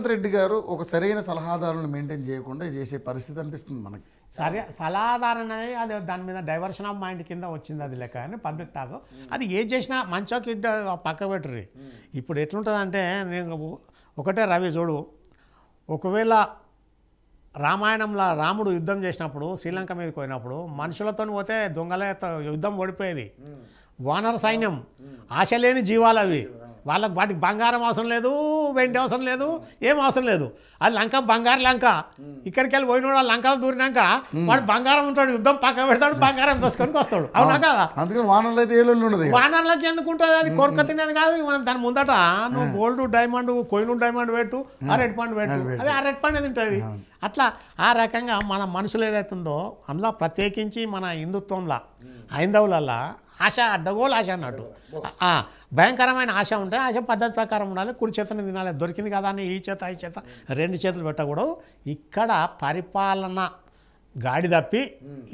రేవంత్ రెడ్డి గారు ఒక సరైన సలహాదారులను మెయింటైన్ చేయకుండా చేసే పరిస్థితి అనిపిస్తుంది మనకి సరే సలహాదారణ అది దాని మీద డైవర్షన్ ఆఫ్ మైండ్ కింద వచ్చింది అది లెక్క అని పబ్లిక్ టాక్ అది ఏ చేసినా మంచోకి పక్క పెట్టరు ఇప్పుడు ఎట్లుంటుందంటే నేను ఒకటే రవి చూడు ఒకవేళ రామాయణంలో రాముడు యుద్ధం చేసినప్పుడు శ్రీలంక మీదకి పోయినప్పుడు మనుషులతో పోతే దొంగలతో యుద్ధం ఓడిపోయేది వానర సైన్యం ఆశ లేని జీవాలు అవి వాళ్ళకి వాటికి బంగారం అవసరం లేదు వెండి అవసరం లేదు ఏం అవసరం లేదు అది లంక బంగారు లంక ఇక్కడికి వెళ్ళి పోయిన వాడు లంకలు దూరినాక వాడు బంగారం ఉంటాడు యుద్ధం పక్క పెడతాడు బంగారం తీసుకొని వస్తాడు అవునా కదా అందుకని వానర్లు అయితే వానర్లకి ఎందుకు ఉంటుంది అది కొరక తినేది కాదు మనం దాని ముందట నువ్వు గోల్డ్ డైమండ్ కోయిలు డైమండ్ పెట్టు ఆ రెడ్ పాండ్ పెట్టు అదే ఆ రెడ్ పాండ్ తింటుంది అట్లా ఆ రకంగా మన మనుషులు ఏదైతుందో అందులో ప్రత్యేకించి మన హిందుత్వంలో హైందవులల్లా ఆశ అడ్డగోలు ఆశ అన్నట్టు భయంకరమైన ఆశ ఉంటే ఆశ పద్ధతి ప్రకారం ఉండాలి కుడి చేతను తినాలి దొరికింది కదా అని ఈ చేత ఈ చేత రెండు చేతులు పెట్టకూడదు ఇక్కడ పరిపాలన గాడి తప్పి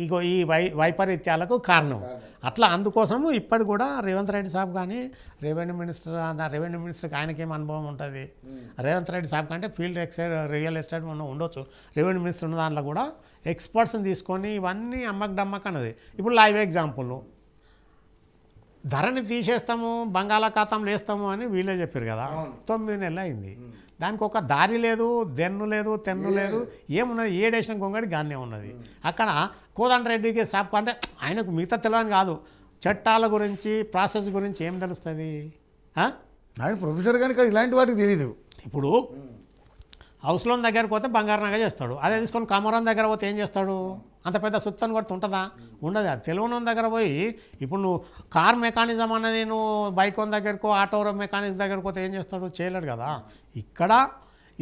ఇగో ఈ వై వైపరీత్యాలకు కారణం అట్లా అందుకోసము ఇప్పటి కూడా రేవంత్ రెడ్డి సాబ్ కానీ రెవెన్యూ మినిస్టర్ రెవెన్యూ మినిస్టర్కి ఆయనకేం అనుభవం ఉంటుంది రేవంత్ రెడ్డి సాబ్ కంటే ఫీల్డ్ ఎక్సైడ్ రియల్ ఎస్టేట్ ఉండొచ్చు రెవెన్యూ మినిస్టర్ ఉన్న దాంట్లో కూడా ఎక్స్పర్ట్స్ని తీసుకొని ఇవన్నీ అమ్మక డమ్మక్ అన్నది ఇప్పుడు లైవ్ ఎగ్జాంపుల్ ధరని తీసేస్తాము బంగాళాఖాతంలో వేస్తాము అని వీళ్ళే చెప్పారు కదా తొమ్మిది నెలలు అయింది దానికి ఒక దారి లేదు దెన్ను లేదు తెన్ను లేదు ఏమున్నది ఏడేసిన కొంగడి గానే ఉన్నది అక్కడ కోదండ రెడ్డికి సాప్ అంటే ఆయనకు మిగతా తెలియని కాదు చట్టాల గురించి ప్రాసెస్ గురించి ఏం తెలుస్తుంది ఆయన ప్రొఫెసర్ కనుక ఇలాంటి వాటికి తెలియదు ఇప్పుడు హౌస్ లోన్ దగ్గరకు పోతే బంగారు చేస్తాడు అదే తీసుకొని కమరం దగ్గర పోతే ఏం చేస్తాడు అంత పెద్ద సుత్తను కొడుతు ఉంటుందా ఉండదు అది తెలివన దగ్గర పోయి ఇప్పుడు నువ్వు కార్ మెకానిజం అనేది నువ్వు బైక్ వన్ దగ్గరకో ఆటో మెకానిజం దగ్గరకు పోతే ఏం చేస్తాడు చేయలేడు కదా ఇక్కడ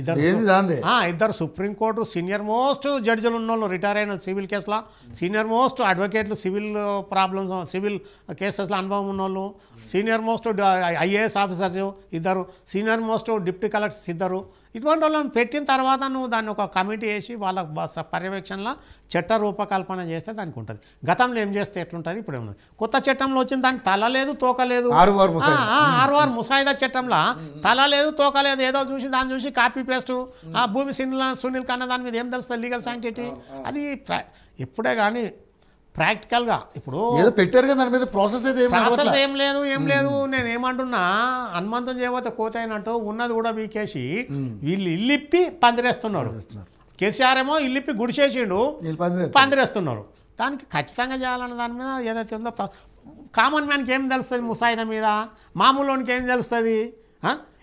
ఇద్దరు ఇద్దరు సుప్రీంకోర్టు సీనియర్ మోస్ట్ జడ్జిలు ఉన్న వాళ్ళు రిటైర్ అయిన సివిల్ కేసులో సీనియర్ మోస్ట్ అడ్వకేట్లు సివిల్ ప్రాబ్లమ్స్ సివిల్ కేసెస్లో అనుభవం ఉన్న వాళ్ళు సీనియర్ మోస్ట్ ఐఏఎస్ ఆఫీసర్స్ ఇద్దరు సీనియర్ మోస్ట్ డిప్యూటీ కలెక్టర్స్ ఇద్దరు ఇటువంటి వాళ్ళని పెట్టిన తర్వాత నువ్వు దాన్ని ఒక కమిటీ వేసి వాళ్ళ పర్యవేక్షణలో చట్ట రూపకల్పన చేస్తే దానికి ఉంటుంది గతంలో ఏం చేస్తే ఎట్లుంటుంది ఇప్పుడు ఏముంది కొత్త చట్టంలో వచ్చిన దానికి తల లేదు తోక లేదు ఆరువారు ముసాయిదా చట్టంలో తల లేదు తోక లేదు ఏదో చూసి దాన్ని చూసి కాపీ పేస్ట్ ఆ భూమి సునీల్ సునీల్ కన్నా దాని మీద ఏం తెలుస్తుంది లీగల్ సైంటిటీ అది ఎప్పుడే కానీ ప్రాక్టికల్గా ఇప్పుడు ఏదో పెట్టారు కదా దాని మీద ప్రాసెస్ అయితే ప్రాసెస్ ఏం లేదు ఏం లేదు నేను ఏమంటున్నా హనుమంతం చేయబోతే కోత అయినట్టు ఉన్నది కూడా వీకేసి వీళ్ళు ఇల్లిప్పి పందిరేస్తున్నారు కేసీఆర్ ఏమో ఇల్లిప్పి గుడిసేసిండు పందిరేస్తున్నారు దానికి ఖచ్చితంగా చేయాలన్న దాని మీద ఏదైతే ఉందో కామన్ మ్యాన్కి ఏం తెలుస్తుంది ముసాయిదా మీద మామూలు ఏం తెలుస్తుంది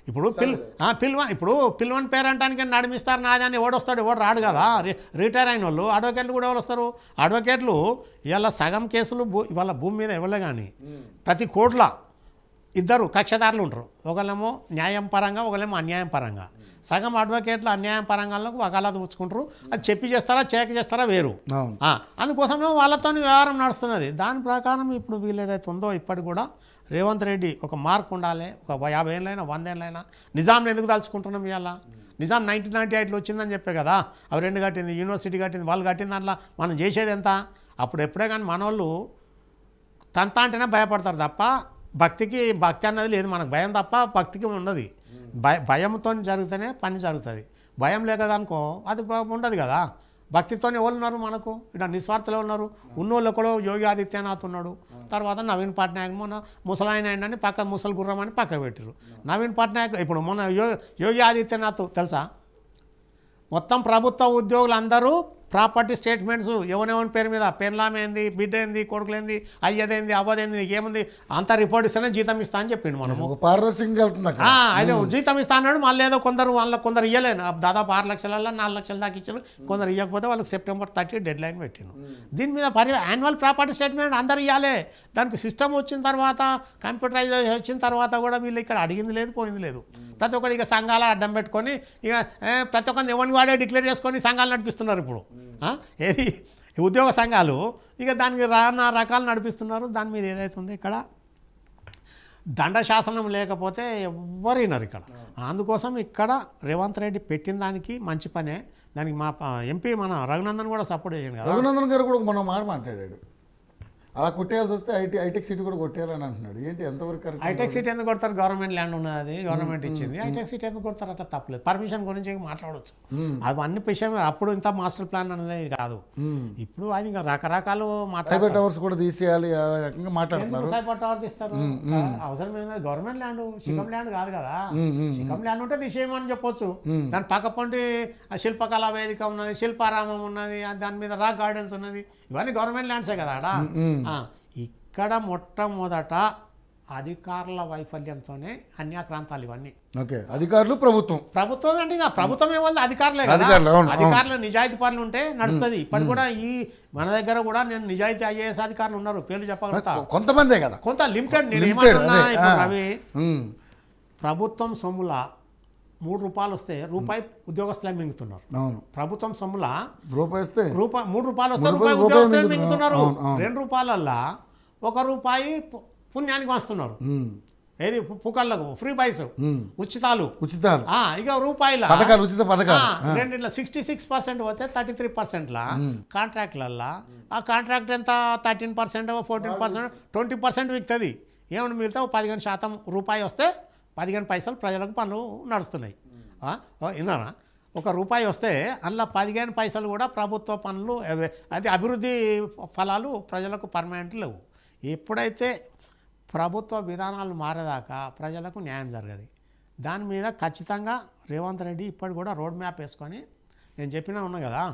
ఇప్పుడు పిల్ పిల్వన్ ఇప్పుడు పిల్వన్ పేరంటానికి నడిమిస్తారు దాన్ని ఓడొస్తాడు ఓడు రాడు కదా రిటైర్ అయిన వాళ్ళు అడ్వకేట్లు కూడా ఎవరు వస్తారు అడ్వకేట్లు ఇవాళ సగం కేసులు భూ ఇవాళ భూమి మీద ఇవ్వలే కానీ ప్రతి కోట్ల ఇద్దరు కక్షదారులు ఉంటారు ఒకళ్ళేమో న్యాయం పరంగా ఒకళ్ళేమో అన్యాయం పరంగా సగం అడ్వకేట్లు అన్యాయం పరంగాలకు వకాలత పుచ్చుకుంటారు అది చెప్పి చేస్తారా చేక చేస్తారా వేరు అందుకోసమే వాళ్ళతో వ్యవహారం నడుస్తున్నది దాని ప్రకారం ఇప్పుడు వీళ్ళు ఏదైతే ఉందో ఇప్పటికి కూడా రేవంత్ రెడ్డి ఒక మార్క్ ఉండాలి ఒక యాభై ఏళ్ళైనా వంద ఏళ్ళైనా నిజాంని ఎందుకు తలుచుకుంటున్నాం ఇవాళ నిజాం నైన్టీన్ నైన్టీ ఎయిట్లో వచ్చిందని చెప్పే కదా అవి రెండు కట్టింది యూనివర్సిటీ కట్టింది వాళ్ళు కట్టింది దాంట్లో మనం చేసేది ఎంత అప్పుడు ఎప్పుడే కానీ మనోళ్ళు తంత అంటేనే భయపడతారు తప్ప భక్తికి భక్తి అన్నది లేదు మనకు భయం తప్ప భక్తికి ఉండదు భయ భయంతో జరిగితేనే పని జరుగుతుంది భయం లేకదనుకో అది ఉండదు కదా భక్తితోనే ఎవరు ఉన్నారు మనకు ఇక్కడ నిస్వార్థలో ఉన్నారు ఉన్నోళ్ళు ఒకడో యోగి ఆదిత్యనాథ్ ఉన్నాడు తర్వాత నవీన్ పట్నాయక్ మొన్న ముసలాయన అని పక్క ముసలి గుర్రం అని పక్క పెట్టారు నవీన్ పట్నాయక్ ఇప్పుడు మొన్న యోగి ఆదిత్యనాథ్ తెలుసా మొత్తం ప్రభుత్వ ఉద్యోగులు అందరూ ప్రాపర్టీ స్టేట్మెంట్స్ ఎవరెవరి పేరు మీద పెన్లామేంది బిడ్డ ఏంది కొడుకులేంది అయ్యదేంది అవ్వదేంది ఏముంది అంత రిపోర్ట్ ఇస్తేనే జీతం ఇస్తా అని చెప్పిండు మనం అదే జీతం ఇస్తా అన్నాడు మళ్ళీ ఏదో కొందరు వాళ్ళ కొందరు ఇవ్వలేను దాదాపు ఆరు లక్షలల్లో నాలుగు లక్షల దాకా ఇచ్చారు కొందరు ఇవ్వకపోతే వాళ్ళకి సెప్టెంబర్ థర్టీ డెడ్ లైన్ పెట్టిను దీని మీద పరి యాన్యువల్ ప్రాపర్టీ స్టేట్మెంట్ అందరు ఇవ్వాలి దానికి సిస్టమ్ వచ్చిన తర్వాత కంప్యూటరైజేషన్ వచ్చిన తర్వాత కూడా వీళ్ళు ఇక్కడ అడిగింది లేదు పోయింది లేదు ప్రతి ఒక్కరు ఇక సంఘాల అడ్డం పెట్టుకొని ఇక ప్రతి ఒక్కరిని ఎవరిని వాడే డిక్లేర్ చేసుకొని సంఘాలు నడిపిస్తున్నారు ఇప్పుడు ఏది ఉద్యోగ సంఘాలు ఇక దానికి రానా రకాలు నడిపిస్తున్నారు దాని మీద ఏదైతుంది ఇక్కడ దండశాసనం లేకపోతే ఎవరైనారు ఇక్కడ అందుకోసం ఇక్కడ రేవంత్ రెడ్డి పెట్టిన దానికి మంచి పనే దానికి మా ఎంపీ మన రఘునందన్ కూడా సపోర్ట్ చేయండి రఘునందన్ గారు కూడా మనం మాట మాట్లాడాడు అలా కొట్టేయాల్సి వస్తే ఐటీ ఐటెక్ సిటీ కూడా కొట్టేయాలని అంటున్నాడు ఏంటి ఎంతవరకు ఐటెక్ సిటీ ఎందుకు కొడతారు గవర్నమెంట్ ల్యాండ్ ఉన్నది గవర్నమెంట్ ఇచ్చింది ఐటెక్ సిటీ ఎందుకు కొడతారు అట్లా తప్పలేదు పర్మిషన్ గురించి మాట్లాడవచ్చు అది అన్ని విషయం అప్పుడు ఇంత మాస్టర్ ప్లాన్ అనేది కాదు ఇప్పుడు ఆయన రకరకాలు మాట్లాడే టవర్స్ కూడా తీసేయాలి మాట్లాడుతున్నారు సైబర్ టవర్ తీస్తారు అవసరం గవర్నమెంట్ ల్యాండ్ శిఖం ల్యాండ్ కాదు కదా శిఖం ల్యాండ్ ఉంటే తీసేయమని చెప్పొచ్చు దాని పక్కపొంటి శిల్పకళా వేదిక ఉన్నది శిల్పారామం ఉన్నది దాని మీద రాక్ గార్డెన్స్ ఉన్నది ఇవన్నీ గవర్నమెంట్ ల్యాండ్సే కదా అక్కడ ఇక్కడ మొట్టమొదట అధికారుల వైఫల్యంతోనే అన్యాక్రాంతాలు ఇవన్నీ ఓకే అధికారులు ప్రభుత్వం ప్రభుత్వం అంటే ఇక ప్రభుత్వం వాళ్ళు అధికారులే అధికారులు నిజాయితీ పనులు ఉంటే నడుస్తుంది ఇప్పటి కూడా ఈ మన దగ్గర కూడా నేను నిజాయితీ ఐఏఎస్ అధికారులు ఉన్నారు పేర్లు చెప్పగలుగుతా కొంతమందే కదా కొంత లిమిటెడ్ ప్రభుత్వం సొమ్ముల మూడు రూపాయలు వస్తే రూపాయి ఉద్యోగస్తులే మింగుతున్నారు ప్రభుత్వం సొమ్ముల రూపాయి వస్తే రూపాయి మూడు రూపాయలు వస్తే రూపాయి ఉద్యోగస్తులే మింగుతున్నారు రెండు రూపాయలల్లా ఒక రూపాయి పుణ్యానికి వస్తున్నారు ఏది పుకళ్ళకు ఫ్రీ బైస్ ఉచితాలు ఉచితాలు ఇక రూపాయల పథకాలు ఉచిత పథకాలు రెండిట్ల సిక్స్టీ సిక్స్ పర్సెంట్ పోతే థర్టీ త్రీ పర్సెంట్లా కాంట్రాక్ట్లల్లా ఆ కాంట్రాక్ట్ ఎంత thirteen percent fourteen percent twenty percent విక్తుంది ఏమన్నా మిగతా పదిహేను శాతం రూపాయి వస్తే పదిహేను పైసలు ప్రజలకు పనులు నడుస్తున్నాయి విన్నారా ఒక రూపాయి వస్తే అందులో పదిహేను పైసలు కూడా ప్రభుత్వ పనులు అది అభివృద్ధి ఫలాలు ప్రజలకు పర్మనెంట్ లేవు ఎప్పుడైతే ప్రభుత్వ విధానాలు మారేదాకా ప్రజలకు న్యాయం జరగదు దాని మీద ఖచ్చితంగా రేవంత్ రెడ్డి ఇప్పటి కూడా రోడ్ మ్యాప్ వేసుకొని నేను చెప్పినా ఉన్నా కదా